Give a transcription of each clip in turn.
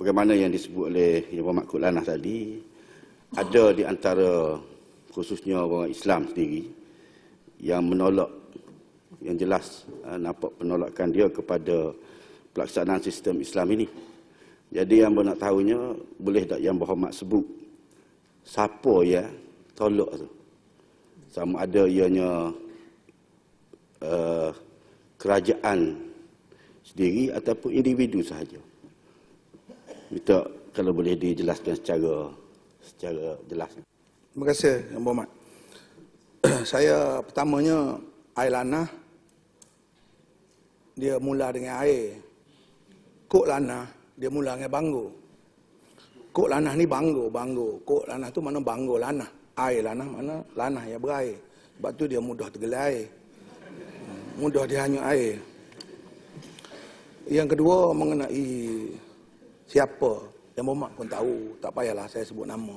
Bagaimana yang disebut oleh Yang Berhormat Kulanah tadi, ada di antara khususnya orang Islam sendiri yang menolak, yang jelas eh, nampak penolakan dia kepada pelaksanaan sistem Islam ini. Jadi yang nak tahunya, boleh tak Yang Berhormat sebut siapa ya tolak tu? Sama ada ianya uh, kerajaan sendiri ataupun individu sahaja minta kalau boleh dijelaskan secara secara jelas. Terima kasih Yang Berhormat. saya pertamanya air lanah dia mula dengan air. Kok Lana? dia mula dengan banggo. Kok Lana ni banggo, banggo. Kok Lana tu mana banggo Lana? Air lanah mana Lana? yang berair. Sebab tu dia mudah tergelar air. Mudah dihanyut hanyut air. Yang kedua mengenai siapa yang bomak pun tahu tak payahlah saya sebut nama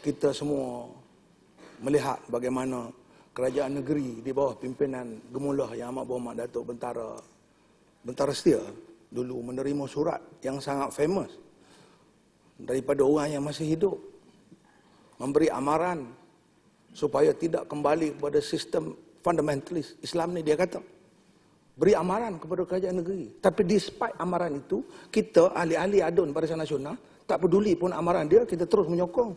kita semua melihat bagaimana kerajaan negeri di bawah pimpinan gemuluh yang amat bomak Datuk Bentara Bentara Setia dulu menerima surat yang sangat famous daripada orang yang masih hidup memberi amaran supaya tidak kembali kepada sistem fundamentalis Islam ni dia kata beri amaran kepada kerajaan negeri. Tapi despite amaran itu, kita ahli-ahli adun Barisan Nasional tak peduli pun amaran dia, kita terus menyokong.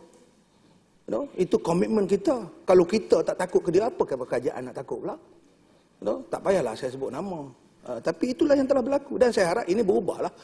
You know? Itu komitmen kita. Kalau kita tak takut ke dia, apa kerajaan nak takut pula? You know? Tak payahlah saya sebut nama. Uh, tapi itulah yang telah berlaku dan saya harap ini berubahlah.